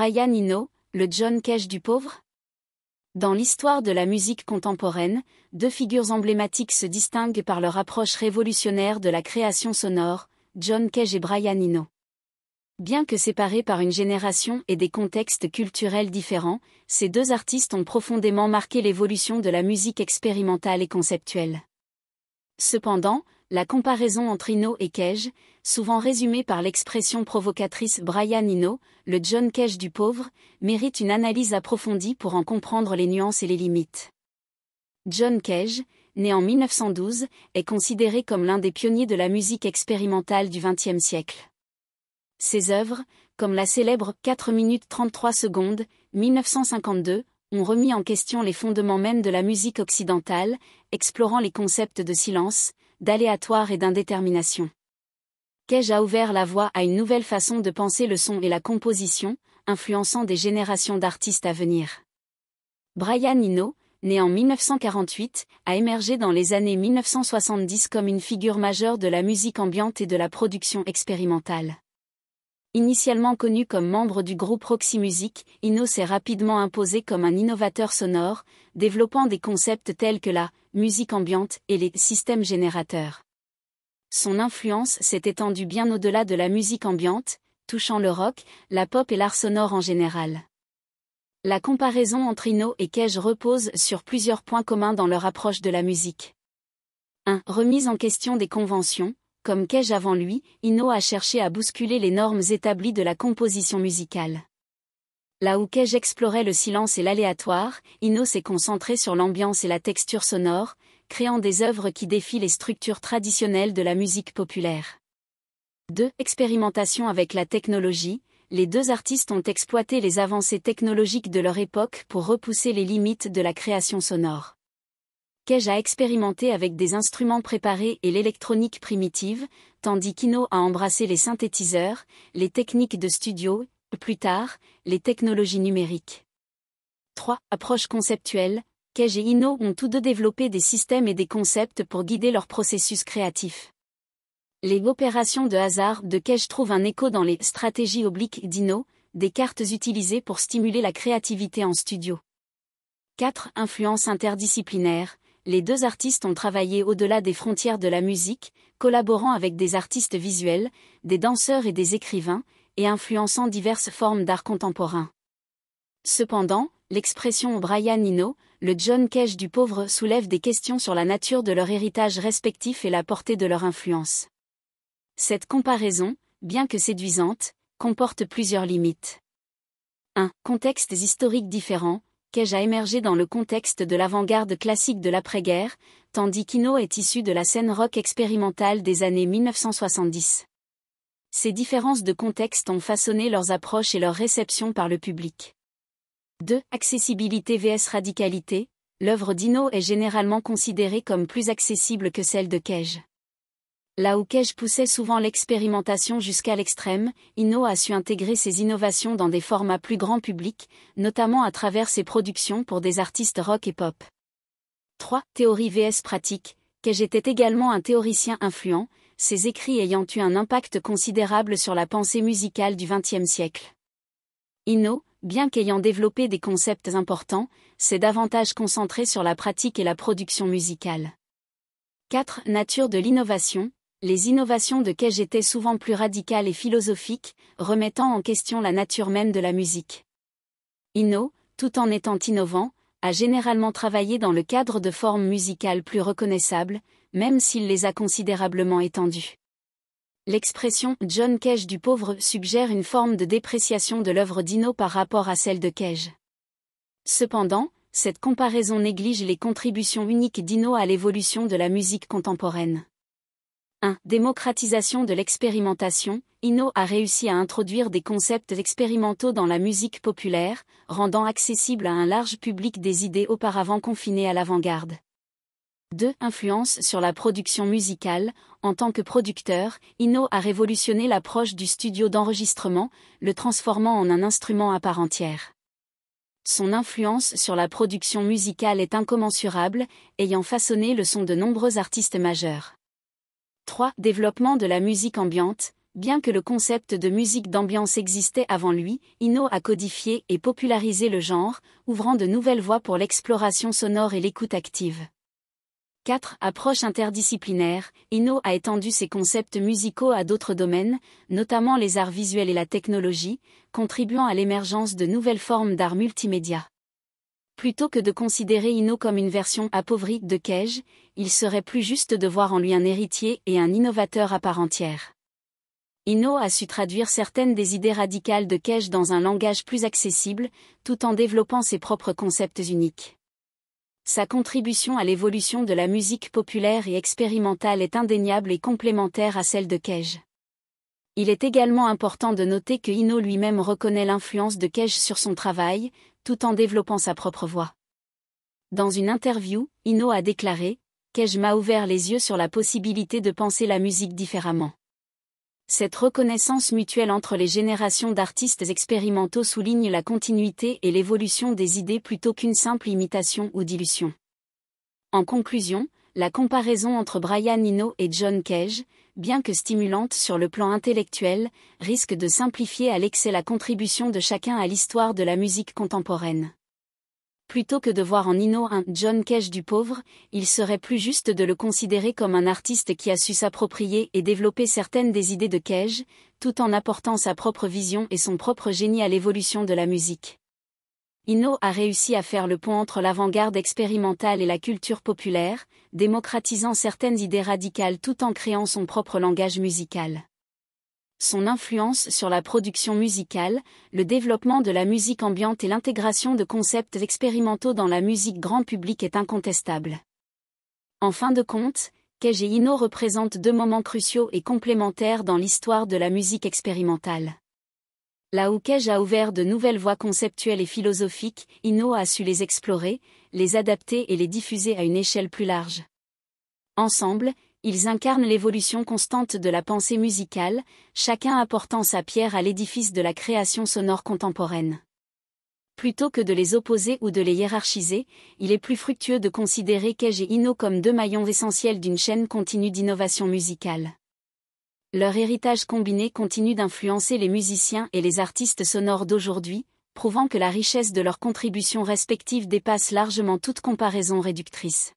Brian Eno, le John Cage du pauvre Dans l'histoire de la musique contemporaine, deux figures emblématiques se distinguent par leur approche révolutionnaire de la création sonore, John Cage et Brian Eno. Bien que séparés par une génération et des contextes culturels différents, ces deux artistes ont profondément marqué l'évolution de la musique expérimentale et conceptuelle. Cependant, la comparaison entre Hino et Cage, souvent résumée par l'expression provocatrice Brian Hino, le John Cage du pauvre, mérite une analyse approfondie pour en comprendre les nuances et les limites. John Cage, né en 1912, est considéré comme l'un des pionniers de la musique expérimentale du XXe siècle. Ses œuvres, comme la célèbre 4 minutes 33 secondes, 1952, ont remis en question les fondements mêmes de la musique occidentale, explorant les concepts de silence, d'aléatoire et d'indétermination. Cage a ouvert la voie à une nouvelle façon de penser le son et la composition, influençant des générations d'artistes à venir. Brian Eno, né en 1948, a émergé dans les années 1970 comme une figure majeure de la musique ambiante et de la production expérimentale. Initialement connu comme membre du groupe Roxy Music, Inno s'est rapidement imposé comme un innovateur sonore, développant des concepts tels que la musique ambiante et les systèmes générateurs. Son influence s'est étendue bien au-delà de la musique ambiante, touchant le rock, la pop et l'art sonore en général. La comparaison entre Ino et Cage repose sur plusieurs points communs dans leur approche de la musique. 1. Remise en question des conventions. Comme Cage avant lui, Ino a cherché à bousculer les normes établies de la composition musicale. Là où Cage explorait le silence et l'aléatoire, Inno s'est concentré sur l'ambiance et la texture sonore, créant des œuvres qui défient les structures traditionnelles de la musique populaire. 2. Expérimentation avec la technologie. Les deux artistes ont exploité les avancées technologiques de leur époque pour repousser les limites de la création sonore. Cage a expérimenté avec des instruments préparés et l'électronique primitive, tandis qu'Ino a embrassé les synthétiseurs, les techniques de studio plus tard, les technologies numériques. 3. Approche conceptuelle. Cage et Inno ont tous deux développé des systèmes et des concepts pour guider leur processus créatif. Les opérations de hasard de Cage trouvent un écho dans les stratégies obliques d'Inno, des cartes utilisées pour stimuler la créativité en studio. 4. Influence interdisciplinaire. Les deux artistes ont travaillé au-delà des frontières de la musique, collaborant avec des artistes visuels, des danseurs et des écrivains, et influençant diverses formes d'art contemporain. Cependant, l'expression Brian Eno, le John Cage du pauvre soulève des questions sur la nature de leur héritage respectif et la portée de leur influence. Cette comparaison, bien que séduisante, comporte plusieurs limites. 1. Contextes historiques différents, Cage a émergé dans le contexte de l'avant-garde classique de l'après-guerre, tandis qu'Ino est issu de la scène rock expérimentale des années 1970. Ces différences de contexte ont façonné leurs approches et leur réception par le public. 2. Accessibilité vs radicalité. L'œuvre d'Ino est généralement considérée comme plus accessible que celle de Cage. Là où Cage poussait souvent l'expérimentation jusqu'à l'extrême, Inno a su intégrer ses innovations dans des formats plus grand public, notamment à travers ses productions pour des artistes rock et pop. 3. Théorie vs pratique. Cage était également un théoricien influent, ses écrits ayant eu un impact considérable sur la pensée musicale du XXe siècle. Inno, bien qu'ayant développé des concepts importants, s'est davantage concentré sur la pratique et la production musicale. 4. Nature de l'innovation. Les innovations de Cage étaient souvent plus radicales et philosophiques, remettant en question la nature même de la musique. Inno, tout en étant innovant, a généralement travaillé dans le cadre de formes musicales plus reconnaissables, même s'il les a considérablement étendues. L'expression John Cage du pauvre suggère une forme de dépréciation de l'œuvre d'Ino par rapport à celle de Cage. Cependant, cette comparaison néglige les contributions uniques d'Ino à l'évolution de la musique contemporaine. 1. Démocratisation de l'expérimentation. Inno a réussi à introduire des concepts expérimentaux dans la musique populaire, rendant accessible à un large public des idées auparavant confinées à l'avant-garde. 2. Influence sur la production musicale. En tant que producteur, Inno a révolutionné l'approche du studio d'enregistrement, le transformant en un instrument à part entière. Son influence sur la production musicale est incommensurable, ayant façonné le son de nombreux artistes majeurs. 3. Développement de la musique ambiante. Bien que le concept de musique d'ambiance existait avant lui, Inno a codifié et popularisé le genre, ouvrant de nouvelles voies pour l'exploration sonore et l'écoute active. 4. Approche interdisciplinaire. Inno a étendu ses concepts musicaux à d'autres domaines, notamment les arts visuels et la technologie, contribuant à l'émergence de nouvelles formes d'art multimédia. Plutôt que de considérer Ino comme une version appauvrie de Cage, il serait plus juste de voir en lui un héritier et un innovateur à part entière. Ino a su traduire certaines des idées radicales de Cage dans un langage plus accessible, tout en développant ses propres concepts uniques. Sa contribution à l'évolution de la musique populaire et expérimentale est indéniable et complémentaire à celle de Cage. Il est également important de noter que Ino lui-même reconnaît l'influence de Cage sur son travail, tout en développant sa propre voix. Dans une interview, Ino a déclaré Cage m'a ouvert les yeux sur la possibilité de penser la musique différemment. Cette reconnaissance mutuelle entre les générations d'artistes expérimentaux souligne la continuité et l'évolution des idées plutôt qu'une simple imitation ou dilution. En conclusion, la comparaison entre Brian Eno et John Cage, bien que stimulante sur le plan intellectuel, risque de simplifier à l'excès la contribution de chacun à l'histoire de la musique contemporaine. Plutôt que de voir en Nino un John Cage du pauvre, il serait plus juste de le considérer comme un artiste qui a su s'approprier et développer certaines des idées de Cage, tout en apportant sa propre vision et son propre génie à l'évolution de la musique. Inno a réussi à faire le pont entre l'avant-garde expérimentale et la culture populaire, démocratisant certaines idées radicales tout en créant son propre langage musical. Son influence sur la production musicale, le développement de la musique ambiante et l'intégration de concepts expérimentaux dans la musique grand public est incontestable. En fin de compte, Cage et Inno représentent deux moments cruciaux et complémentaires dans l'histoire de la musique expérimentale. Là où a ouvert de nouvelles voies conceptuelles et philosophiques, Inno a su les explorer, les adapter et les diffuser à une échelle plus large. Ensemble, ils incarnent l'évolution constante de la pensée musicale, chacun apportant sa pierre à l'édifice de la création sonore contemporaine. Plutôt que de les opposer ou de les hiérarchiser, il est plus fructueux de considérer Cage et Inno comme deux maillons essentiels d'une chaîne continue d'innovation musicale. Leur héritage combiné continue d'influencer les musiciens et les artistes sonores d'aujourd'hui, prouvant que la richesse de leurs contributions respectives dépasse largement toute comparaison réductrice.